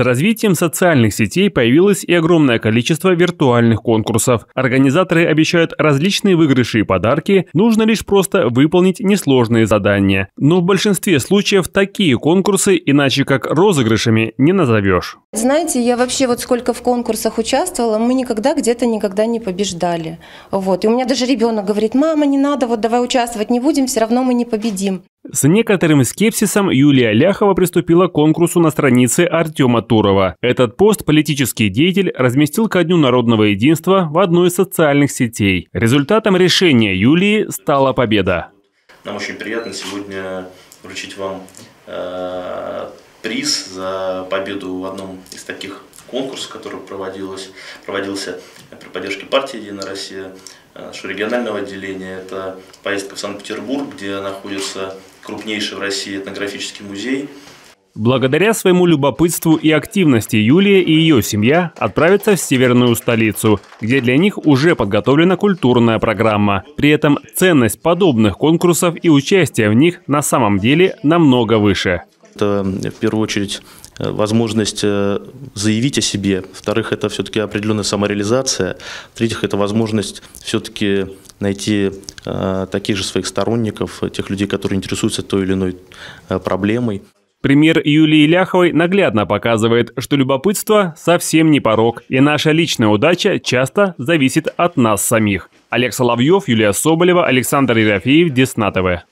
С развитием социальных сетей появилось и огромное количество виртуальных конкурсов. Организаторы обещают различные выигрыши и подарки, нужно лишь просто выполнить несложные задания. Но в большинстве случаев такие конкурсы, иначе как розыгрышами, не назовешь. Знаете, я вообще вот сколько в конкурсах участвовала, мы никогда где-то никогда не побеждали. Вот. И у меня даже ребенок говорит, мама, не надо, вот давай участвовать не будем, все равно мы не победим. С некоторым скепсисом Юлия Ляхова приступила к конкурсу на странице Артема Турова. Этот пост политический деятель разместил ко Дню народного единства в одной из социальных сетей. Результатом решения Юлии стала победа. Нам очень приятно сегодня вручить вам э, приз за победу в одном из таких конкурс, который проводилось, проводился при поддержке партии «Единая Россия», нашего э, регионального отделения. Это поездка в Санкт-Петербург, где находится крупнейший в России этнографический музей. Благодаря своему любопытству и активности Юлия и ее семья отправятся в северную столицу, где для них уже подготовлена культурная программа. При этом ценность подобных конкурсов и участие в них на самом деле намного выше. Это в первую очередь Э, возможность э, заявить о себе. Вторых, это все-таки определенная самореализация. В-третьих, это возможность все-таки найти э, таких же своих сторонников, тех людей, которые интересуются той или иной проблемой. Пример Юлии Ляховой наглядно показывает, что любопытство совсем не порог, и наша личная удача часто зависит от нас самих. Олег Соловьев, Юлия Соболева, Александр Ерофеев, Десна ТВ.